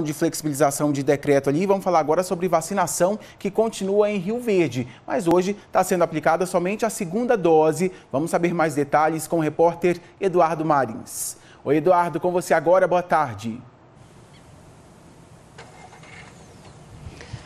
de flexibilização de decreto ali. Vamos falar agora sobre vacinação que continua em Rio Verde, mas hoje está sendo aplicada somente a segunda dose. Vamos saber mais detalhes com o repórter Eduardo Marins. Oi, Eduardo, com você agora. Boa tarde.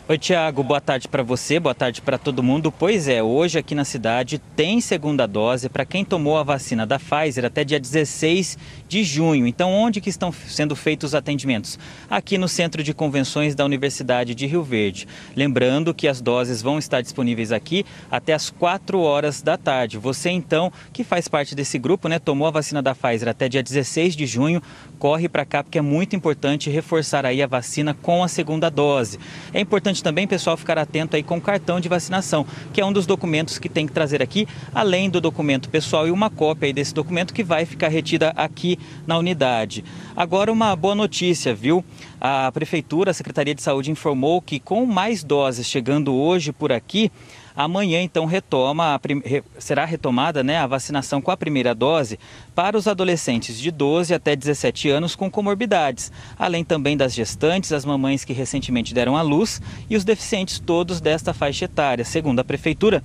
Oi, Tiago, boa tarde para você, boa tarde para todo mundo. Pois é, hoje aqui na cidade tem segunda dose para quem tomou a vacina da Pfizer até dia 16 de junho. Então, onde que estão sendo feitos os atendimentos? Aqui no Centro de Convenções da Universidade de Rio Verde. Lembrando que as doses vão estar disponíveis aqui até as 4 horas da tarde. Você, então, que faz parte desse grupo, né, tomou a vacina da Pfizer até dia 16 de junho, corre para cá porque é muito importante reforçar aí a vacina com a segunda dose. É importante importante também, pessoal, ficar atento aí com o cartão de vacinação, que é um dos documentos que tem que trazer aqui, além do documento pessoal e uma cópia aí desse documento que vai ficar retida aqui na unidade. Agora uma boa notícia, viu? A prefeitura, a Secretaria de Saúde informou que com mais doses chegando hoje por aqui, Amanhã, então, retoma prim... será retomada né, a vacinação com a primeira dose para os adolescentes de 12 até 17 anos com comorbidades, além também das gestantes, as mamães que recentemente deram à luz e os deficientes todos desta faixa etária. Segundo a Prefeitura,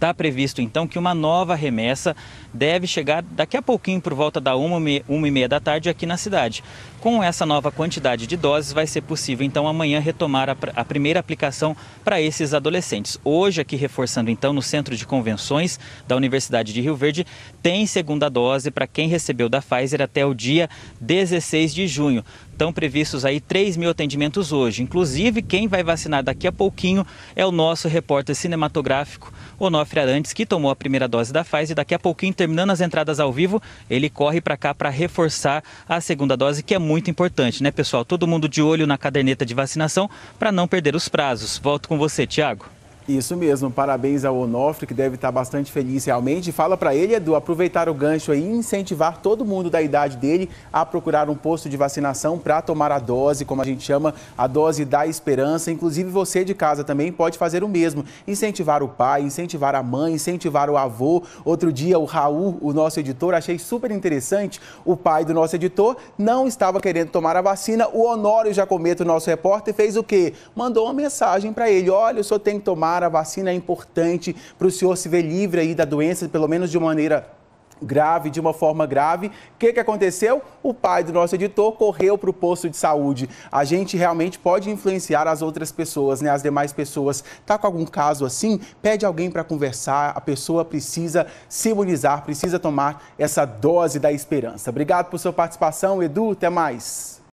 Está previsto então que uma nova remessa deve chegar daqui a pouquinho por volta da 1 e meia da tarde aqui na cidade. Com essa nova quantidade de doses, vai ser possível então amanhã retomar a, a primeira aplicação para esses adolescentes. Hoje, aqui reforçando então no Centro de Convenções da Universidade de Rio Verde, tem segunda dose para quem recebeu da Pfizer até o dia 16 de junho. Estão previstos aí 3 mil atendimentos hoje. Inclusive, quem vai vacinar daqui a pouquinho é o nosso repórter cinematográfico, Onofre Arantes, que tomou a primeira dose da Pfizer. Daqui a pouquinho, terminando as entradas ao vivo, ele corre para cá para reforçar a segunda dose, que é muito importante, né, pessoal? Todo mundo de olho na caderneta de vacinação para não perder os prazos. Volto com você, Tiago. Isso mesmo, parabéns ao Onofre, que deve estar bastante feliz realmente. Fala para ele, Edu, aproveitar o gancho e incentivar todo mundo da idade dele a procurar um posto de vacinação para tomar a dose, como a gente chama, a dose da esperança. Inclusive você de casa também pode fazer o mesmo. Incentivar o pai, incentivar a mãe, incentivar o avô. Outro dia, o Raul, o nosso editor, achei super interessante. O pai do nosso editor não estava querendo tomar a vacina. O Honório Jacometo, nosso repórter, fez o quê? Mandou uma mensagem para ele: olha, o senhor tem que tomar tomar a vacina é importante para o senhor se ver livre aí da doença, pelo menos de maneira grave, de uma forma grave. O que, que aconteceu? O pai do nosso editor correu para o posto de saúde. A gente realmente pode influenciar as outras pessoas, né? As demais pessoas. Tá com algum caso assim? Pede alguém para conversar. A pessoa precisa se imunizar, precisa tomar essa dose da esperança. Obrigado por sua participação, Edu. Até mais.